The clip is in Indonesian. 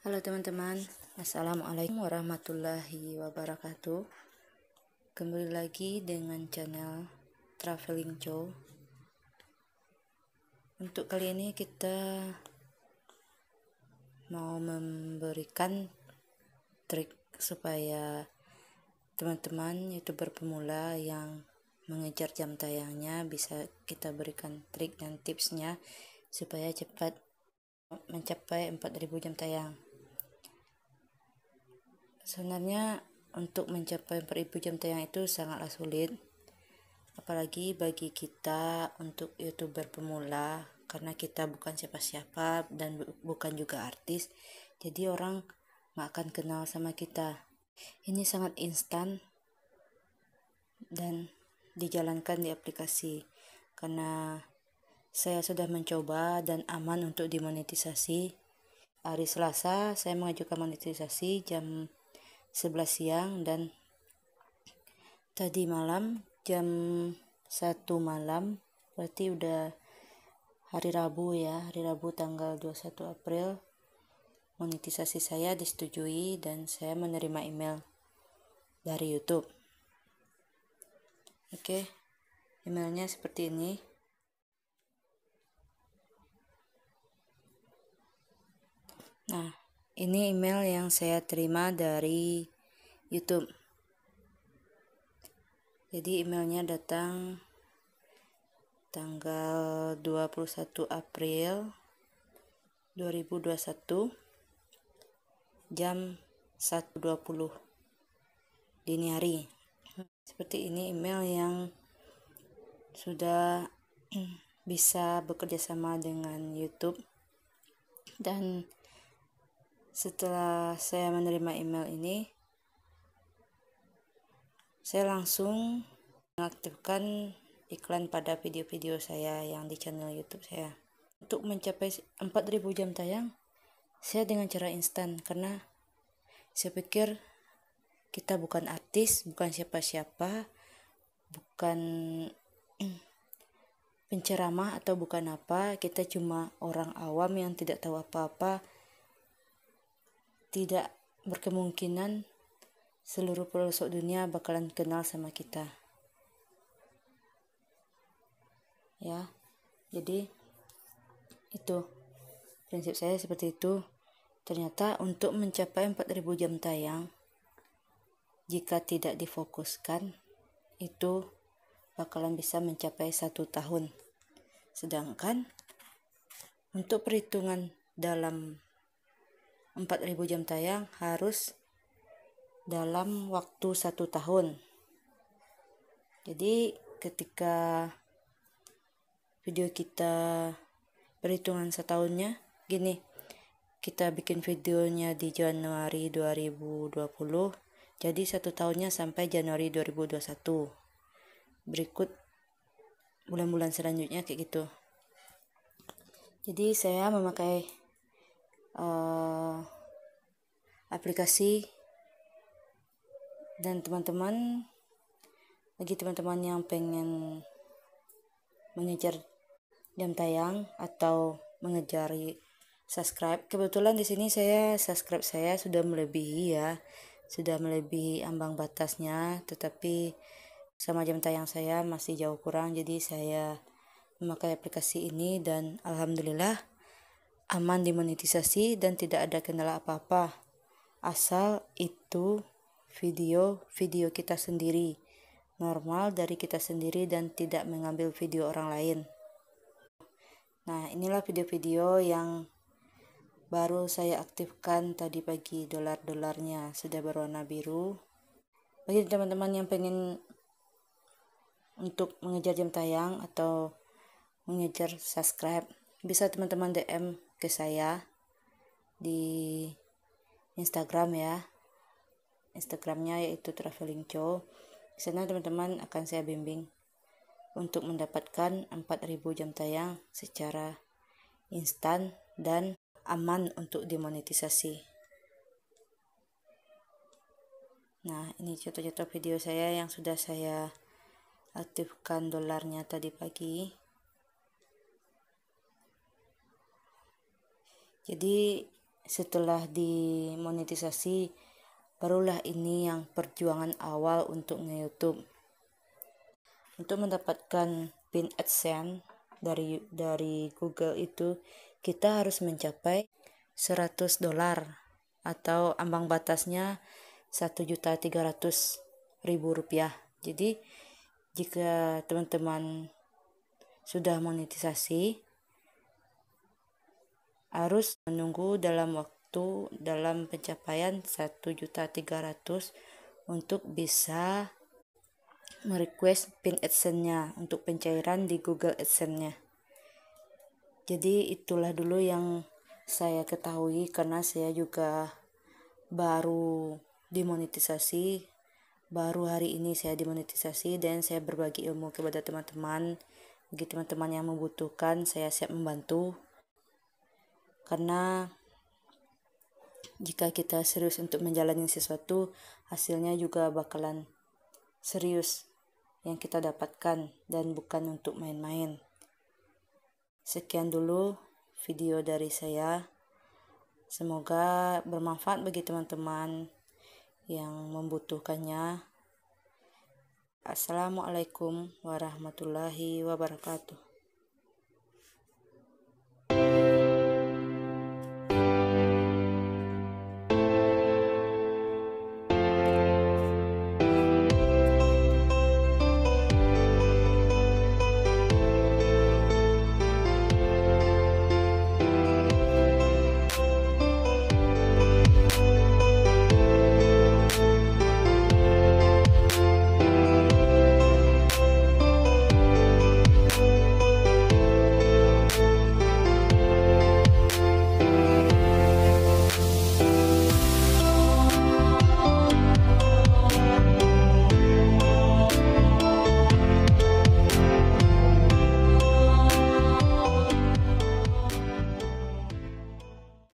Halo teman-teman, Assalamualaikum warahmatullahi wabarakatuh Kembali lagi dengan channel Traveling Joe Untuk kali ini kita mau memberikan trik supaya teman-teman youtuber pemula yang mengejar jam tayangnya bisa kita berikan trik dan tipsnya supaya cepat mencapai 4000 jam tayang Sebenarnya untuk mencapai beribu jam tayang itu sangatlah sulit apalagi bagi kita untuk youtuber pemula karena kita bukan siapa-siapa dan bu bukan juga artis jadi orang nggak akan kenal sama kita ini sangat instan dan dijalankan di aplikasi karena saya sudah mencoba dan aman untuk dimonetisasi hari Selasa saya mengajukan monetisasi jam 11 siang dan tadi malam jam 1 malam berarti udah hari Rabu ya hari Rabu tanggal 21 April monetisasi saya disetujui dan saya menerima email dari YouTube oke okay, emailnya seperti ini nah ini email yang saya terima dari YouTube. Jadi emailnya datang tanggal 21 April 2021 jam 1.20 dini hari. Seperti ini email yang sudah bisa bekerja sama dengan YouTube dan setelah saya menerima email ini saya langsung mengaktifkan iklan pada video-video saya yang di channel YouTube saya. Untuk mencapai 4000 jam tayang, saya dengan cara instan karena saya pikir kita bukan artis, bukan siapa-siapa, bukan penceramah atau bukan apa, kita cuma orang awam yang tidak tahu apa-apa tidak berkemungkinan seluruh pelosok dunia bakalan kenal sama kita. Ya, jadi itu prinsip saya seperti itu. Ternyata untuk mencapai 4000 jam tayang, jika tidak difokuskan, itu bakalan bisa mencapai satu tahun. Sedangkan untuk perhitungan dalam 4000 jam tayang harus dalam waktu satu tahun jadi ketika video kita perhitungan setahunnya gini kita bikin videonya di Januari 2020 jadi satu tahunnya sampai Januari 2021 berikut bulan-bulan selanjutnya kayak gitu jadi saya memakai uh, aplikasi dan teman-teman bagi teman-teman yang pengen mengejar jam tayang atau mengejar subscribe kebetulan di sini saya subscribe saya sudah melebihi ya sudah melebihi ambang batasnya tetapi sama jam tayang saya masih jauh kurang jadi saya memakai aplikasi ini dan alhamdulillah aman dimonetisasi dan tidak ada kendala apa-apa. Asal itu video-video kita sendiri, normal dari kita sendiri dan tidak mengambil video orang lain. Nah, inilah video-video yang baru saya aktifkan tadi pagi dolar-dolarnya sudah berwarna biru. Bagi teman-teman yang pengen untuk mengejar jam tayang atau mengejar subscribe, bisa teman-teman DM ke saya di Instagram ya Instagramnya yaitu traveling co. di sana teman-teman akan saya bimbing untuk mendapatkan 4000 jam tayang secara instan dan aman untuk dimonetisasi nah ini contoh-contoh video saya yang sudah saya aktifkan dolarnya tadi pagi Jadi setelah dimonetisasi barulah ini yang perjuangan awal untuk nge-YouTube. Untuk mendapatkan pin AdSense dari dari Google itu kita harus mencapai 100 dolar atau ambang batasnya 1.300.000 rupiah. Jadi jika teman-teman sudah monetisasi harus menunggu dalam waktu dalam pencapaian juta 1.300 untuk bisa merequest pin AdSense-nya untuk pencairan di Google AdSense-nya. Jadi itulah dulu yang saya ketahui karena saya juga baru dimonetisasi baru hari ini saya dimonetisasi dan saya berbagi ilmu kepada teman-teman bagi teman-teman yang membutuhkan saya siap membantu karena jika kita serius untuk menjalani sesuatu hasilnya juga bakalan serius yang kita dapatkan dan bukan untuk main-main sekian dulu video dari saya semoga bermanfaat bagi teman-teman yang membutuhkannya Assalamualaikum warahmatullahi wabarakatuh.